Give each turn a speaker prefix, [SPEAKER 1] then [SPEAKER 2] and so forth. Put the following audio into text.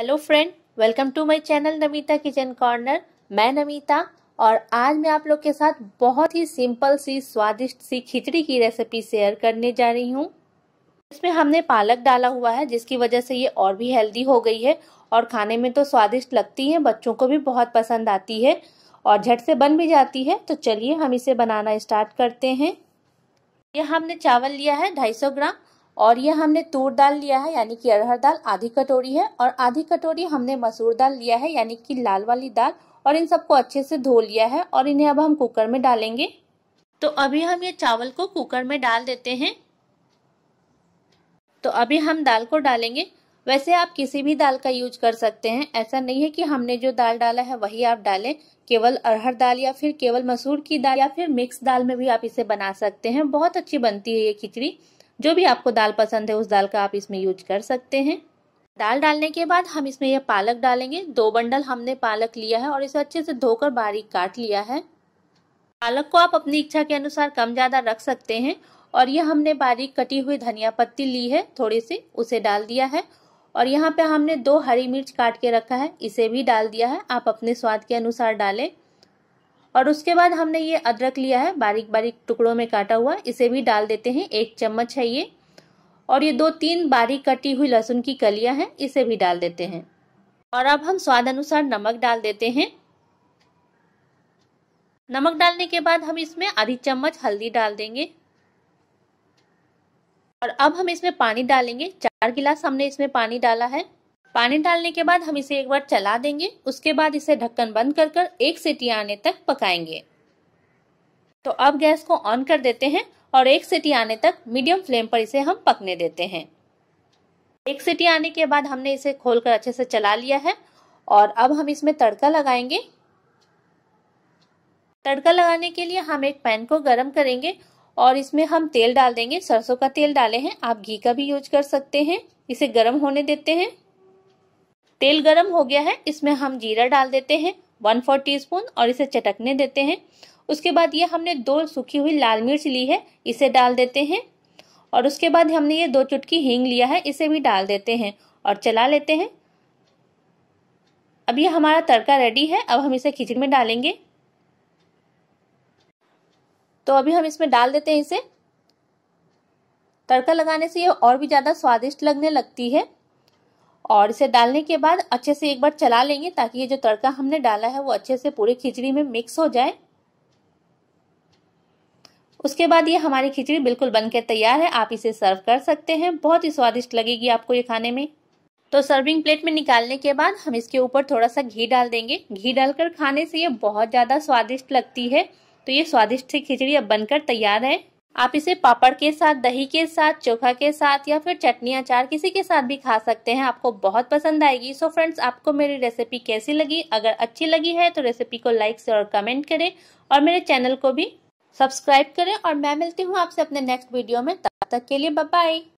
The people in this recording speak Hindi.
[SPEAKER 1] hello friend welcome to my channel Namita kitchen corner मैं नमिता और आज मैं आप लोग के साथ बहुत ही सिंपल सी स्वादिष्ट सी खिचड़ी की रेसिपी शेयर करने जा रही हूँ इसमें हमने पालक डाला हुआ है जिसकी वजह से ये और भी हेल्दी हो गई है और खाने में तो स्वादिष्ट लगती है बच्चों को भी बहुत पसंद आती है और झट से बन भी जाती है तो चलिए हम इसे बनाना स्टार्ट करते हैं यह हमने चावल लिया है 250 ग्राम और ये हमने तूर दाल लिया है यानी कि अरहर दाल आधी कटोरी है और आधी कटोरी हमने मसूर दाल लिया है यानी कि लाल वाली दाल और इन सबको अच्छे से धो लिया है और इन्हें अब हम कुकर में डालेंगे तो अभी हम ये चावल को कुकर में डाल देते हैं तो अभी हम दाल को डालेंगे वैसे आप किसी भी दाल का यूज कर सकते हैं ऐसा नहीं है कि हमने जो दाल डाला है वही आप डालें केवल अरहर दाल या फिर केवल मसूर की दाल या फिर मिक्स दाल में भी आप इसे बना सकते हैं बहुत अच्छी बनती है ये खिचड़ी जो भी आपको दाल पसंद है उस दाल का आप इसमें यूज कर सकते हैं दाल डालने के बाद हम इसमें यह पालक डालेंगे दो बंडल हमने पालक लिया है और इसे अच्छे से धोकर बारीक काट लिया है पालक को आप अपनी इच्छा के अनुसार कम ज़्यादा रख सकते हैं और यह हमने बारीक कटी हुई धनिया पत्ती ली है थोड़ी सी उसे डाल दिया है और यहाँ पे हमने दो हरी मिर्च काट के रखा है इसे भी डाल दिया है आप अपने स्वाद के अनुसार डालें और उसके बाद हमने ये अदरक लिया है बारीक बारीक टुकड़ों में काटा हुआ इसे भी डाल देते हैं एक चम्मच है ये और ये दो तीन बारीक कटी हुई लहसुन की कलियां हैं इसे भी डाल देते हैं और अब हम स्वाद अनुसार नमक डाल देते हैं नमक डालने के बाद हम इसमें आधी चम्मच हल्दी डाल देंगे और अब हम इसमें पानी डालेंगे चार गिलास हमने इसमें पानी डाला है पानी डालने के बाद हम इसे एक बार चला देंगे उसके बाद इसे ढक्कन बंद कर कर एक सीटी आने तक पकाएंगे तो अब गैस को ऑन कर देते हैं और एक सीटी आने तक मीडियम फ्लेम पर इसे हम पकने देते हैं एक सीटी आने के बाद हमने इसे खोलकर अच्छे से चला लिया है और अब हम इसमें तड़का लगाएंगे तड़का लगाने के लिए हम एक पैन को गर्म करेंगे और इसमें हम तेल डाल देंगे सरसों का तेल डाले हैं आप घी का भी यूज कर सकते हैं इसे गर्म होने देते हैं तेल गरम हो गया है इसमें हम जीरा डाल देते हैं वन फोर टी और इसे चटकने देते हैं उसके बाद ये हमने दो सूखी हुई लाल मिर्च ली है इसे डाल देते हैं और उसके बाद हमने ये दो चुटकी हींग लिया है इसे भी डाल देते हैं और चला लेते हैं अब ये हमारा तड़का रेडी है अब हम इसे खिचड़ी में डालेंगे तो अभी हम इसमें डाल देते हैं इसे तड़का लगाने से ये और भी ज़्यादा स्वादिष्ट लगने लगती है और इसे डालने के बाद अच्छे से एक बार चला लेंगे ताकि ये जो तड़का हमने डाला है वो अच्छे से पूरी खिचड़ी में मिक्स हो जाए उसके बाद ये हमारी खिचड़ी बिल्कुल बनकर तैयार है आप इसे सर्व कर सकते हैं बहुत ही स्वादिष्ट लगेगी आपको ये खाने में तो सर्विंग प्लेट में निकालने के बाद हम इसके ऊपर थोड़ा सा घी डाल देंगे घी डालकर खाने से ये बहुत ज़्यादा स्वादिष्ट लगती है तो ये स्वादिष्ट सी खिचड़ी अब बनकर तैयार है आप इसे पापड़ के साथ दही के साथ चोखा के साथ या फिर चटनी अचार किसी के साथ भी खा सकते हैं आपको बहुत पसंद आएगी सो so फ्रेंड्स आपको मेरी रेसिपी कैसी लगी अगर अच्छी लगी है तो रेसिपी को लाइक से और कमेंट करें और मेरे चैनल को भी सब्सक्राइब करें और मैं मिलती हूँ आपसे अपने नेक्स्ट वीडियो में तब तक के लिए बाय